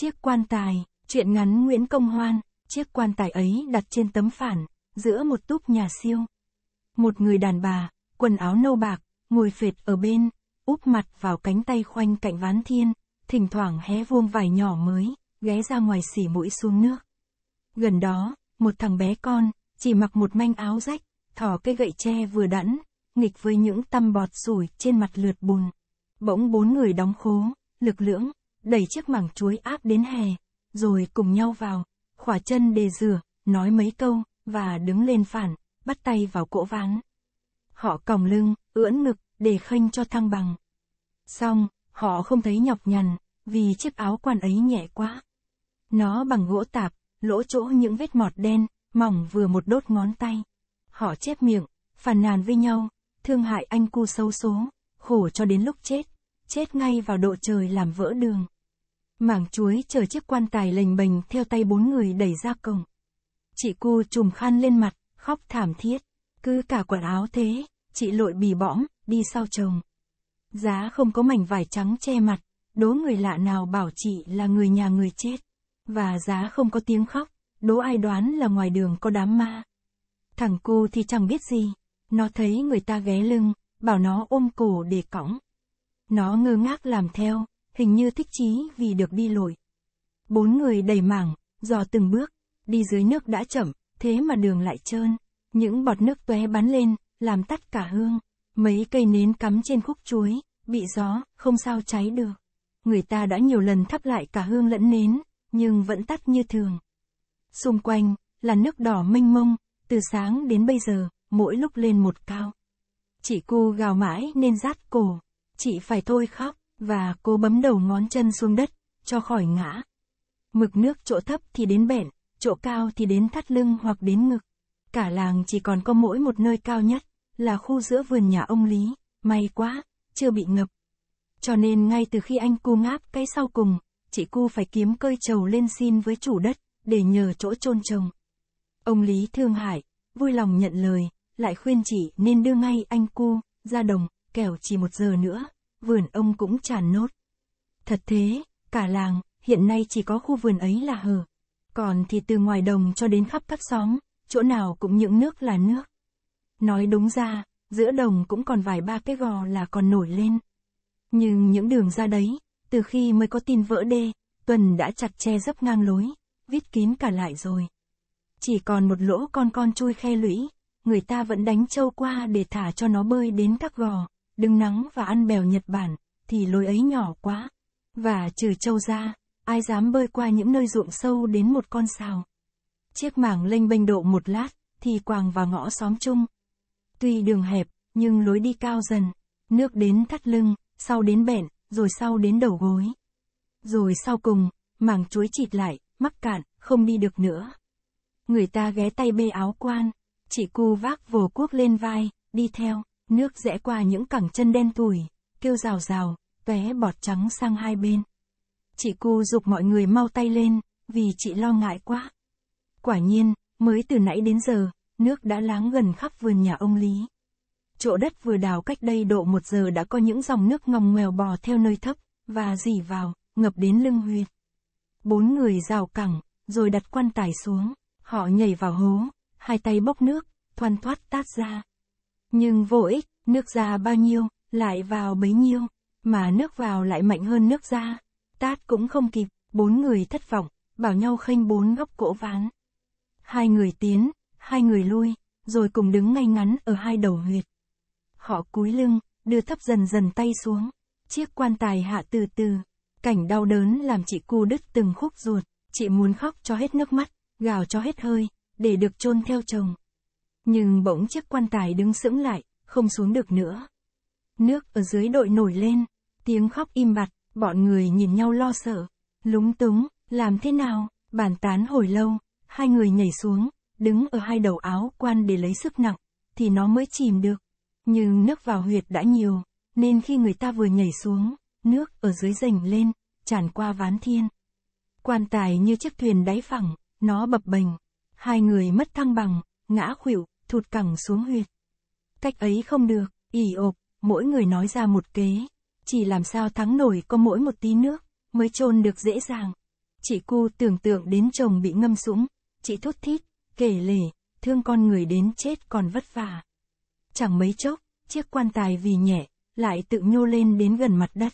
Chiếc quan tài, chuyện ngắn Nguyễn Công Hoan, chiếc quan tài ấy đặt trên tấm phản, giữa một túp nhà siêu. Một người đàn bà, quần áo nâu bạc, ngồi phệt ở bên, úp mặt vào cánh tay khoanh cạnh ván thiên, thỉnh thoảng hé vuông vải nhỏ mới, ghé ra ngoài xỉ mũi xuống nước. Gần đó, một thằng bé con, chỉ mặc một manh áo rách, thỏ cây gậy tre vừa đẵn, nghịch với những tăm bọt rủi trên mặt lượt bùn. Bỗng bốn người đóng khố, lực lưỡng, đẩy chiếc mảng chuối áp đến hè, rồi cùng nhau vào, khỏa chân đề rửa, nói mấy câu, và đứng lên phản, bắt tay vào cỗ ván. Họ còng lưng, ưỡn ngực, để khênh cho thăng bằng. Xong, họ không thấy nhọc nhằn, vì chiếc áo quan ấy nhẹ quá. Nó bằng gỗ tạp, lỗ chỗ những vết mọt đen, mỏng vừa một đốt ngón tay. Họ chép miệng, phàn nàn với nhau, thương hại anh cu sâu số, khổ cho đến lúc chết, chết ngay vào độ trời làm vỡ đường. Mảng chuối chờ chiếc quan tài lềnh bềnh theo tay bốn người đẩy ra cổng. Chị cu trùm khăn lên mặt, khóc thảm thiết. Cứ cả quần áo thế, chị lội bì bõm, đi sau chồng. Giá không có mảnh vải trắng che mặt, đố người lạ nào bảo chị là người nhà người chết. Và giá không có tiếng khóc, đố ai đoán là ngoài đường có đám ma. Thằng cu thì chẳng biết gì, nó thấy người ta ghé lưng, bảo nó ôm cổ để cõng. Nó ngơ ngác làm theo, hình như thích chí vì được đi lội. Bốn người đầy mảng, dò từng bước, đi dưới nước đã chậm, thế mà đường lại trơn. Những bọt nước tóe bắn lên, làm tắt cả hương. Mấy cây nến cắm trên khúc chuối, bị gió, không sao cháy được. Người ta đã nhiều lần thắp lại cả hương lẫn nến, nhưng vẫn tắt như thường. Xung quanh, là nước đỏ mênh mông, từ sáng đến bây giờ, mỗi lúc lên một cao. Chị cu gào mãi nên rát cổ, chị phải thôi khóc và cô bấm đầu ngón chân xuống đất, cho khỏi ngã. Mực nước chỗ thấp thì đến bẹn, chỗ cao thì đến thắt lưng hoặc đến ngực. Cả làng chỉ còn có mỗi một nơi cao nhất, là khu giữa vườn nhà ông Lý, may quá, chưa bị ngập. Cho nên ngay từ khi anh cu ngáp cái sau cùng, chị cu phải kiếm cơi trầu lên xin với chủ đất, để nhờ chỗ chôn trồng. Ông Lý thương hại, vui lòng nhận lời, lại khuyên chị nên đưa ngay anh cu, ra đồng, kẻo chỉ một giờ nữa, vườn ông cũng tràn nốt. Thật thế, cả làng, hiện nay chỉ có khu vườn ấy là hở. Còn thì từ ngoài đồng cho đến khắp các xóm, chỗ nào cũng những nước là nước. Nói đúng ra, giữa đồng cũng còn vài ba cái gò là còn nổi lên. Nhưng những đường ra đấy, từ khi mới có tin vỡ đê, Tuần đã chặt che dấp ngang lối, vít kín cả lại rồi. Chỉ còn một lỗ con con chui khe lũy, người ta vẫn đánh trâu qua để thả cho nó bơi đến các gò đừng nắng và ăn bèo Nhật Bản, thì lối ấy nhỏ quá. Và trừ châu ra, ai dám bơi qua những nơi ruộng sâu đến một con sào. Chiếc mảng lênh bênh độ một lát, thì quàng vào ngõ xóm chung. Tuy đường hẹp, nhưng lối đi cao dần, nước đến thắt lưng, sau đến bẹn, rồi sau đến đầu gối. Rồi sau cùng, mảng chuối chịt lại, mắc cạn, không đi được nữa. Người ta ghé tay bê áo quan, chị cu vác vồ cuốc lên vai, đi theo. Nước rẽ qua những cẳng chân đen tủi, kêu rào rào, tóe bọt trắng sang hai bên. Chị cu dục mọi người mau tay lên, vì chị lo ngại quá. Quả nhiên, mới từ nãy đến giờ, nước đã láng gần khắp vườn nhà ông Lý. Chỗ đất vừa đào cách đây độ một giờ đã có những dòng nước ngòng nghèo bò theo nơi thấp, và dỉ vào, ngập đến lưng huyệt. Bốn người rào cẳng, rồi đặt quan tài xuống, họ nhảy vào hố, hai tay bốc nước, thoăn thoát tát ra. Nhưng vô ích, nước ra bao nhiêu, lại vào bấy nhiêu, mà nước vào lại mạnh hơn nước ra. Tát cũng không kịp, bốn người thất vọng, bảo nhau khênh bốn góc cỗ ván. Hai người tiến, hai người lui, rồi cùng đứng ngay ngắn ở hai đầu huyệt. Họ cúi lưng, đưa thấp dần dần tay xuống. Chiếc quan tài hạ từ từ. Cảnh đau đớn làm chị cu đứt từng khúc ruột. Chị muốn khóc cho hết nước mắt, gào cho hết hơi, để được chôn theo chồng. Nhưng bỗng chiếc quan tài đứng sững lại, không xuống được nữa. Nước ở dưới đội nổi lên, tiếng khóc im bặt, bọn người nhìn nhau lo sợ, lúng túng, làm thế nào, bàn tán hồi lâu, hai người nhảy xuống, đứng ở hai đầu áo quan để lấy sức nặng, thì nó mới chìm được. Nhưng nước vào huyệt đã nhiều, nên khi người ta vừa nhảy xuống, nước ở dưới rành lên, tràn qua ván thiên. Quan tài như chiếc thuyền đáy phẳng, nó bập bềnh. Hai người mất thăng bằng, ngã khuỵu thụt cẳng xuống huyệt. Cách ấy không được, ỉ ộp, mỗi người nói ra một kế, chỉ làm sao thắng nổi có mỗi một tí nước, mới chôn được dễ dàng. Chị cu tưởng tượng đến chồng bị ngâm sũng, chị thút thít, kể lể, thương con người đến chết còn vất vả. Chẳng mấy chốc, chiếc quan tài vì nhẹ, lại tự nhô lên đến gần mặt đất.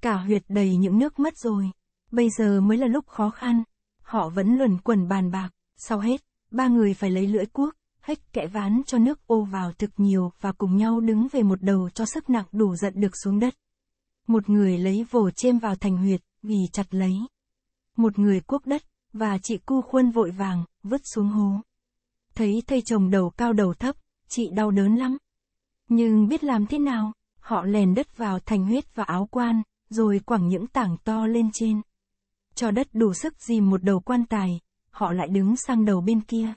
Cả huyệt đầy những nước mất rồi, bây giờ mới là lúc khó khăn, họ vẫn luẩn quẩn bàn bạc, sau hết, ba người phải lấy lưỡi cuốc, hếch kẽ ván cho nước ô vào thực nhiều và cùng nhau đứng về một đầu cho sức nặng đủ giận được xuống đất. Một người lấy vồ chêm vào thành huyệt, vì chặt lấy. Một người cuốc đất, và chị cu khuôn vội vàng, vứt xuống hố. Thấy thầy chồng đầu cao đầu thấp, chị đau đớn lắm. Nhưng biết làm thế nào, họ lèn đất vào thành huyết và áo quan, rồi quẳng những tảng to lên trên. Cho đất đủ sức dìm một đầu quan tài, họ lại đứng sang đầu bên kia.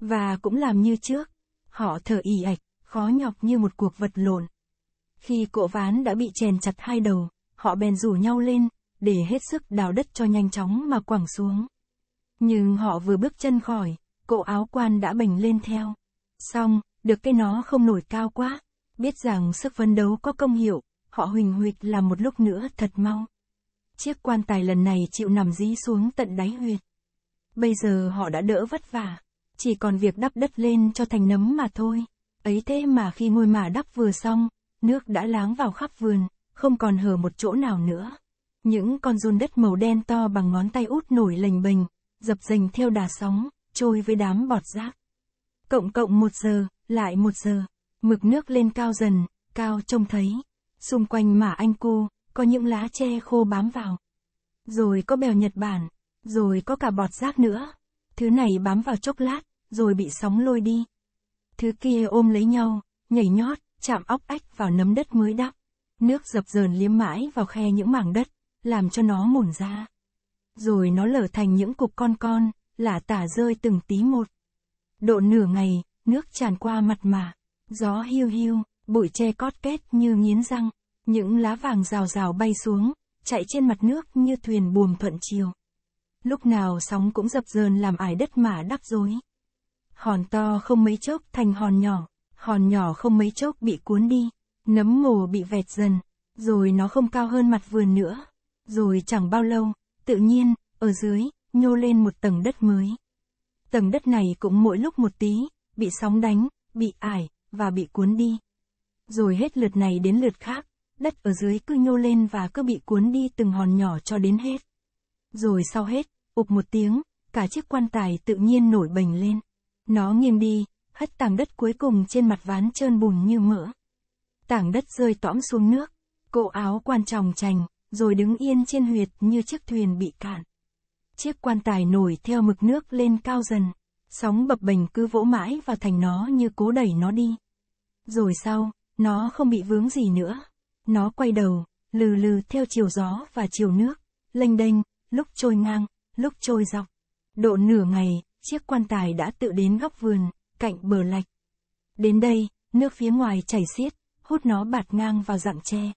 Và cũng làm như trước. Họ thở ì ạch, khó nhọc như một cuộc vật lộn. Khi cỗ ván đã bị chèn chặt hai đầu, họ bèn rủ nhau lên, để hết sức đào đất cho nhanh chóng mà quẳng xuống. Nhưng họ vừa bước chân khỏi, cỗ áo quan đã bình lên theo. Xong, được cái nó không nổi cao quá, biết rằng sức phấn đấu có công hiệu, họ huỳnh huỵch làm một lúc nữa thật mau. Chiếc quan tài lần này chịu nằm dí xuống tận đáy huyệt. Bây giờ họ đã đỡ vất vả chỉ còn việc đắp đất lên cho thành nấm mà thôi. Ấy thế mà khi ngôi mả đắp vừa xong, nước đã láng vào khắp vườn, không còn hở một chỗ nào nữa. Những con run đất màu đen to bằng ngón tay út nổi lềnh bềnh, dập dềnh theo đà sóng, trôi với đám bọt rác. Cộng cộng một giờ, lại một giờ, mực nước lên cao dần, cao trông thấy. Xung quanh mả anh cô, có những lá tre khô bám vào. Rồi có bèo Nhật Bản, rồi có cả bọt rác nữa. Thứ này bám vào chốc lát, rồi bị sóng lôi đi. Thứ kia ôm lấy nhau, nhảy nhót, chạm óc ách vào nấm đất mới đắp. Nước dập dờn liếm mãi vào khe những mảng đất, làm cho nó mồn ra. Rồi nó lở thành những cục con con, lả tả rơi từng tí một. Độ nửa ngày, nước tràn qua mặt mà, gió hiu hiu, bụi tre cót kết như nghiến răng, những lá vàng rào rào bay xuống, chạy trên mặt nước như thuyền buồm thuận chiều lúc nào sóng cũng dập dờn làm ải đất mà đắp rối. Hòn to không mấy chốc thành hòn nhỏ, hòn nhỏ không mấy chốc bị cuốn đi, nấm mồ bị vẹt dần, rồi nó không cao hơn mặt vườn nữa. Rồi chẳng bao lâu, tự nhiên, ở dưới, nhô lên một tầng đất mới. Tầng đất này cũng mỗi lúc một tí, bị sóng đánh, bị ải, và bị cuốn đi. Rồi hết lượt này đến lượt khác, đất ở dưới cứ nhô lên và cứ bị cuốn đi từng hòn nhỏ cho đến hết. Rồi sau hết, ụp một tiếng, cả chiếc quan tài tự nhiên nổi bềnh lên. Nó nghiêng đi, hất tảng đất cuối cùng trên mặt ván trơn bùn như mỡ. Tảng đất rơi tõm xuống nước, cổ áo quan tròng trành, rồi đứng yên trên huyệt như chiếc thuyền bị cạn. Chiếc quan tài nổi theo mực nước lên cao dần, sóng bập bềnh cứ vỗ mãi vào thành nó như cố đẩy nó đi. Rồi sau, nó không bị vướng gì nữa. Nó quay đầu, lừ lừ theo chiều gió và chiều nước, lênh đênh, lúc trôi ngang, lúc trôi dọc. Độ nửa ngày, chiếc quan tài đã tự đến góc vườn, cạnh bờ lạch. Đến đây, nước phía ngoài chảy xiết, hút nó bạt ngang vào dạng tre.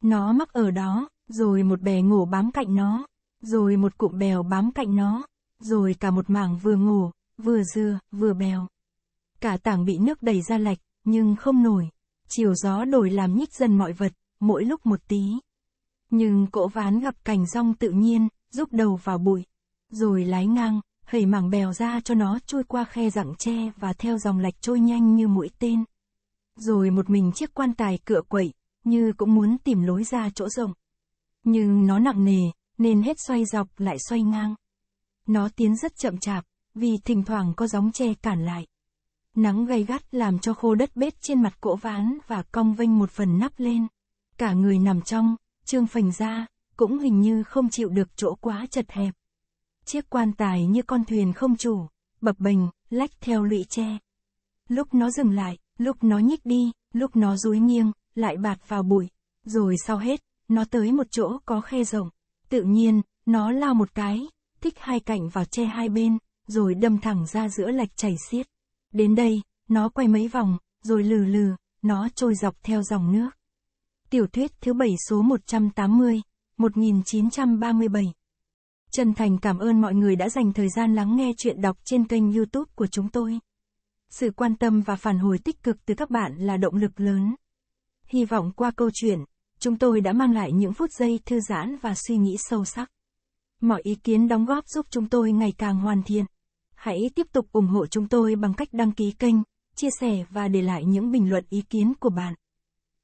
Nó mắc ở đó, rồi một bè ngủ bám cạnh nó, rồi một cụm bèo bám cạnh nó, rồi cả một mảng vừa ngủ vừa dưa, vừa bèo. Cả tảng bị nước đẩy ra lạch, nhưng không nổi. Chiều gió đổi làm nhích dần mọi vật, mỗi lúc một tí. Nhưng cỗ ván gặp cảnh rong tự nhiên, giúp đầu vào bụi, rồi lái ngang, hẩy mảng bèo ra cho nó trôi qua khe rặng tre và theo dòng lạch trôi nhanh như mũi tên. Rồi một mình chiếc quan tài cựa quậy, như cũng muốn tìm lối ra chỗ rộng. Nhưng nó nặng nề, nên hết xoay dọc lại xoay ngang. Nó tiến rất chậm chạp, vì thỉnh thoảng có gióng tre cản lại. Nắng gay gắt làm cho khô đất bết trên mặt cỗ ván và cong vênh một phần nắp lên. Cả người nằm trong, trương phành ra, cũng hình như không chịu được chỗ quá chật hẹp. Chiếc quan tài như con thuyền không chủ, bập bềnh, lách theo lụy tre. Lúc nó dừng lại, lúc nó nhích đi, lúc nó dúi nghiêng, lại bạt vào bụi. Rồi sau hết, nó tới một chỗ có khe rộng. Tự nhiên, nó lao một cái, thích hai cạnh vào tre hai bên, rồi đâm thẳng ra giữa lạch chảy xiết. Đến đây, nó quay mấy vòng, rồi lừ lừ, nó trôi dọc theo dòng nước. Tiểu thuyết thứ 7 số 180 1937. Chân thành cảm ơn mọi người đã dành thời gian lắng nghe chuyện đọc trên kênh YouTube của chúng tôi. Sự quan tâm và phản hồi tích cực từ các bạn là động lực lớn. Hy vọng qua câu chuyện, chúng tôi đã mang lại những phút giây thư giãn và suy nghĩ sâu sắc. Mọi ý kiến đóng góp giúp chúng tôi ngày càng hoàn thiện. Hãy tiếp tục ủng hộ chúng tôi bằng cách đăng ký kênh, chia sẻ và để lại những bình luận ý kiến của bạn